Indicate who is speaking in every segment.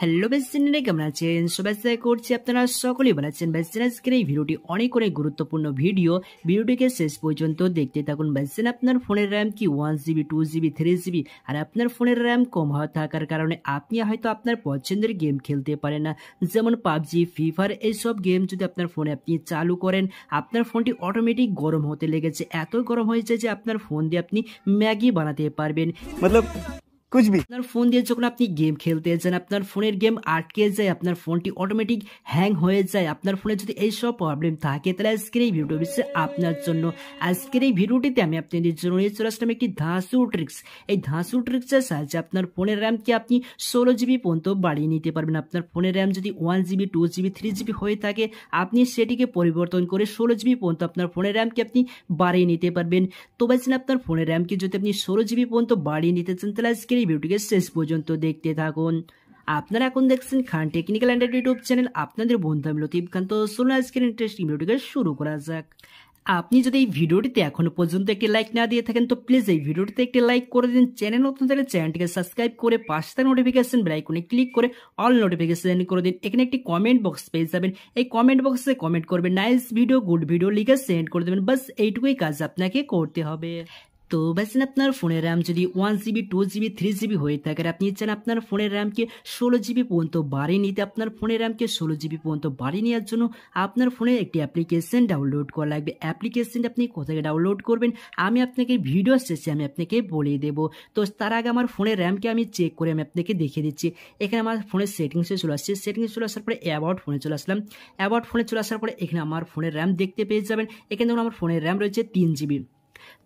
Speaker 1: hello বেসিনারে কেমন আছেন সবাই করছি আপনারা সকলেই ভালো আছেন বেসিন আজকের এই ভিডিওটি অনেক অনেক গুরুত্বপূর্ণ ভিডিও ভিডিওটিকে শেষ পর্যন্ত দেখতে থাকুন বেসিন আপনার ফোনের র্যাম কি one GB two GB three GB আর আপনার ফোনের র্যাম কম হওয়া থাকার কারণে আপনি হয়তো আপনার পছন্দের গেম খেলতে পারেন না যেমন পাবজি ফ্রি ফায়ার এইসব গেম যদি আপনার ফোনে আপনি চালু করেন আপনার ফোনটি অটোমেটিক গরম হতে লেগেছে এত গরম হয়েছে যে আপনার ফোন দিয়ে আপনি ম্যাগি বানাতে পারবেন মতলব কুছ ভি আপনার ফোন দিয়ে যখন আপনি গেম খেলতে যান আপনার ফোনের গেম আটকে যায় আপনার ফোনটি অটোমেটিক হ্যাং হয়ে যায় আপনার ফোনে যদি এই সব প্রবলেম থাকে তাহলে আজকের এই ভিডিও বিশ্বে আপনার জন্য আজকের এই ভিডিওটিতে আমি আপনাদের জন্য নিয়ে চলে আসলাম একটি ধাঁসু ট্রিক্স এই ধাঁসু ট্রিক্সের সাহায্যে আপনার ফোনের র্যামকে আপনি ষোলো জিবি পর্যন্ত বাড়িয়ে নিতে পারবেন আপনার ফোনের র্যাম যদি one GB two GB three GB হয়ে থাকে আপনি সেটিকে পরিবর্তন করে ষোলো জিবি পর্যন্ত আপনার ফোনের র্যামকে আপনি বাড়িয়ে নিতে পারবেন তবে বাইছেন আপনার ফোনের র্যামকে যদি আপনি ষোলো জিবি পর্যন্ত বাড়িয়ে নিতে চান তাহলে আজকে এই ভিডিওটিকে শেষ পর্যন্ত দেখতে থাকুন আপনারা এখন দেখছেন Khan technical and YouTube channel আপনাদের বন্ধু আমি লতিফ খান তো চলুন আজকের ইন্টারেস্টিং ভিডিওটিকে শুরু করা যাক আপনি যদি এই ভিডিওটিতে এখনো পর্যন্ত একটি লাইক না দিয়ে থাকেন তো প্লিজ এই ভিডিওটিতে একটি লাইক করে দিন চ্যানেল নতুন থাকলে চ্যানেলটিকে সাবস্ক্রাইব করে পাঁচটা থাকা নোটিফিকেশন আইকনে ক্লিক করে অল নোটিফিকেশন করে দিন এখানে একটি কমেন্ট বক্স পেয়ে যাবেন এই কমেন্ট বক্সে কমেন্ট করবেন নাইস ভিডিও গুড ভিডিও লিখে সেন্ড করে দেবেন বাস এইটুকুই কাজ আপনাকে করতে হবে তো বেসেন আপনার ফোনের র্যাম যদি one GB two GB three GB হয়ে থাকে আপনি চান আপনার ফোনের র্যামকে ষোলো জিবি পর্যন্ত বাড়িয়ে নিতে আপনার ফোনের র্যামকে ষোলো জিবি পর্যন্ত বাড়িয়ে নেওয়ার জন্য আপনার ফোনে একটি অ্যাপ্লিকেশন ডাউনলোড করা লাগবে অ্যাপ্লিকেশনটা আপনি কোথায় ডাউনলোড করবেন আমি আপনাকে ভিডিও শেষে আমি আপনাকে বলে দেবো তো তার আগে আমার ফোনের র্যামকে আমি চেক করে আমি আপনাকে দেখিয়ে দিচ্ছি এখানে আমার ফোনের সেটিংসে চলে আসছে সেটিংসে চলে আসার পরে অ্যাবাউট ফোনে চলে আসলাম অ্যাবাউট ফোনে চলে আসার পরে এখানে আমার ফোনের র্যাম দেখতে পেয়ে যাবেন এখানে ধরুন আমার ফোনের র্যাম রয়েছে তিন জিবি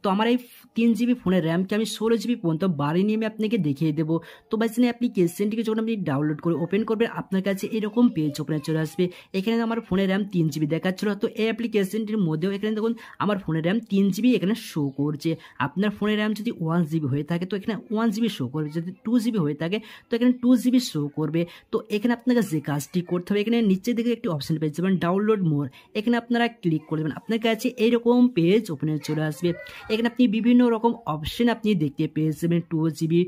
Speaker 1: তো আমার এই তিন জিবি ফোনের র্যামকে আমি ষোলো জিবি পর্যন্ত বাড়ি নিয়ে আমি আপনাকে দেখিয়ে দেবো তো নিয়ে আপনি কেসেনটিকে যখন আপনি ডাউনলোড করে ওপেন করবেন আপনার কাছে এরকম পেজ ওপেনে চলে আসবে এখানে আমার ফোনের র্যাম তিন জিবি দেখাচ্ছিল তো এই অ্যাপ্লিকেশনটির মধ্যেও এখানে দেখুন আমার ফোনের র্যাম তিন জিবি এখানে শো করছে আপনার ফোনের র্যাম যদি ওয়ান জিবি হয়ে থাকে তো এখানে ওয়ান জিবি শো করবে যদি টু জিবি হয়ে থাকে তো এখানে টু জিবি শো করবে তো এখানে আপনাকে যে কাজটি করতে হবে এখানে নিচে দিকে একটি অপশান পেয়ে যাবেন ডাউনলোড মোর এখানে আপনারা ক্লিক করে দেবেন আপনার কাছে এইরকম পেজ ওপেনে চলে আসবে এখানে আপনি বিভিন্ন রকম অপশন আপনি দেখতে পেয়ে যাবেন টু জিবি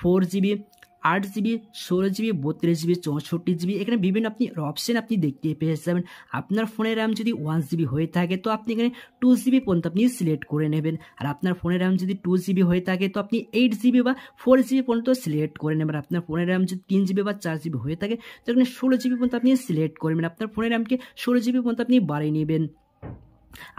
Speaker 1: ফোর জিবি আট জিবি ষোলো জিবি বত্রিশ জিবি চৌষট্টি জিবি এখানে বিভিন্ন আপনি অপশন আপনি দেখতে পেয়ে যাবেন আপনার ফোনের র্যাম যদি ওয়ান জিবি হয়ে থাকে তো আপনি এখানে টু জিবি পর্যন্ত আপনি সিলেক্ট করে নেবেন আর আপনার ফোনের র্যাম যদি টু জিবি হয়ে থাকে তো আপনি এইট জিবি বা ফোর জিবি পর্যন্ত সিলেক্ট করে নেবেন আপনার ফোনের র্যাম যদি তিন জিবি বা চার জিবি হয়ে থাকে তো এখানে ষোলো জিবি পর্যন্ত আপনি সিলেক্ট করবেন আপনার ফোনের র্যামকে ষোলো জিবি পর্যন্ত আপনি বাড়িয়ে নেবেন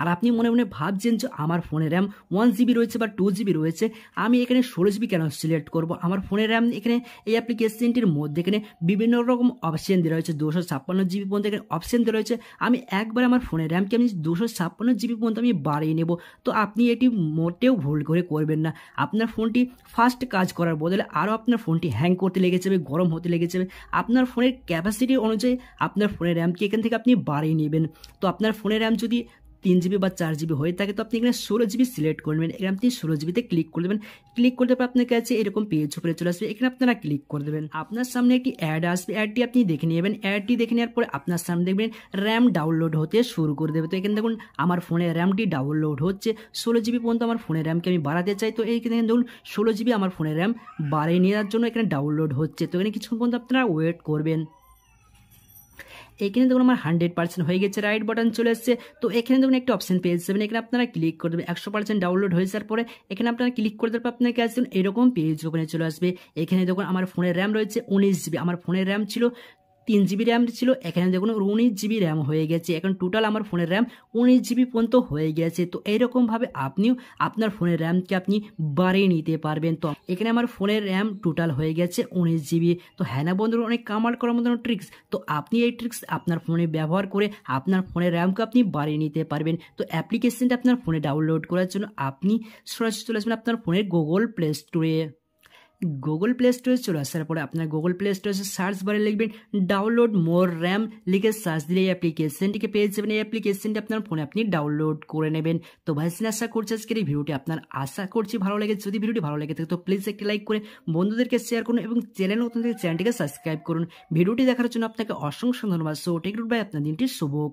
Speaker 1: আর আপনি মনে মনে ভাবছেন যে আমার ফোনে র্যাম ওয়ান জিবি রয়েছে বা টু জিবি রয়েছে আমি এখানে ষোলো জিবি কেন সিলেক্ট করবো আমার ফোনের র্যাম এখানে এই অ্যাপ্লিকেশনটির মধ্যে এখানে বিভিন্ন রকম অপশান দেওয়া রয়েছে দুশো ছাপ্পান্ন জিবি পর্যন্ত এখানে অপশন দেওয়া রয়েছে আমি একবার আমার ফোনের র্যামকে আমি দুশো ছাপ্পান্ন জিবি পর্যন্ত আমি বাড়িয়ে নেব তো আপনি এটি মোটেও ভুল করে করবেন না আপনার ফোনটি ফাস্ট কাজ করার বদলে আরও আপনার ফোনটি হ্যাং করতে লেগে যাবে গরম হতে লেগে যাবে আপনার ফোনের ক্যাপাসিটি অনুযায়ী আপনার ফোনের র্যামকে এখান থেকে আপনি বাড়িয়ে নেবেন তো আপনার ফোনের র্যাম যদি তিন জিবি বা চার জিবি হয়ে থাকে তো আপনি এখানে ষোলো জিবি সিলেক্ট করে নেবেন এখানে আপনি ষোলো জিবিতে ক্লিক করে দেবেন ক্লিক করতে পর আপনার কাছে এরকম পেজ উপরে চলে আসবে এখানে আপনারা ক্লিক করে দেবেন আপনার সামনে একটি অ্যাড আসবে অ্যাডটি আপনি দেখে নেবেন অ্যাডটি দেখে নেওয়ার পরে আপনার সামনে দেখবেন র্যাম ডাউনলোড হতে শুরু করে দেবে তো এখানে দেখুন আমার ফোনে র্যামটি ডাউনলোড হচ্ছে ষোলো জিবি পর্যন্ত আমার ফোনের র্যামকে আমি বাড়াতে চাই তো এইখানে দেখুন ষোলো জিবি আমার ফোনের র্যাম বাড়িয়ে নেওয়ার জন্য এখানে ডাউনলোড হচ্ছে তো এখানে কিছুক্ষণ পর্যন্ত আপনারা ওয়েট করবেন এখানে দেখুন আমার হান্ড্রেড পার্সেন্ট হয়ে গেছে রাইট বাটন চলে এসেছে তো এখানে দেখুন একটা অপশন পেয়ে যাবেন এখানে আপনারা ক্লিক করে দেবেন একশো পার্সেন্ট ডাউনলোড হয়ে যাওয়ার পরে এখানে আপনারা ক্লিক করে দেবেন আপনাকে আসবেন এরকম পেজ ওখানে চলে আসবে এখানে দেখুন আমার ফোনের র্যাম রয়েছে উনিশ জিবি আমার ফোনের র্যাম ছিল তিন জিবি র্যাম ছিল এখানে দেখুন উনিশ জিবি র্যাম হয়ে গেছে এখন টোটাল আমার ফোনের র্যাম উনিশ জিবি পর্যন্ত হয়ে গেছে তো এইরকমভাবে আপনিও আপনার ফোনের র্যামকে আপনি বাড়িয়ে নিতে পারবেন তো এখানে আমার ফোনের র্যাম টোটাল হয়ে গেছে উনিশ জিবি তো হ্যাঁ না অনেক কামাল করার মতন ট্রিক্স তো আপনি এই ট্রিক্স আপনার ফোনে ব্যবহার করে আপনার ফোনের র্যামকে আপনি বাড়িয়ে নিতে পারবেন তো অ্যাপ্লিকেশনটা আপনার ফোনে ডাউনলোড করার জন্য আপনি সরাসরি চলে আসবেন আপনার ফোনের গুগল প্লে স্টোরে গুগল প্লে স্টোরে চলে আসার পরে আপনার গুগল প্লে স্টোরে সার্চ বারে লিখবেন ডাউনলোড মোর র্যাম লিখে সার্চ দিলে এই অ্যাপ্লিকেশনটিকে পেয়ে যাবেন এই অ্যাপ্লিকেশনটি আপনার ফোনে আপনি ডাউনলোড করে নেবেন তো ভাই আশা করছি আজকের এই ভিডিওটি আপনার আশা করছি ভালো লাগে যদি ভিডিওটি ভালো লাগে থাকে তো প্লিজ একটি লাইক করে বন্ধুদেরকে শেয়ার করুন এবং চ্যানেল নতুন থেকে চ্যানেলটিকে সাবস্ক্রাইব করুন ভিডিওটি দেখার জন্য আপনাকে অসংখ্য ধন্যবাদ সো টেক রুট ভাই আপনার দিনটি শুভক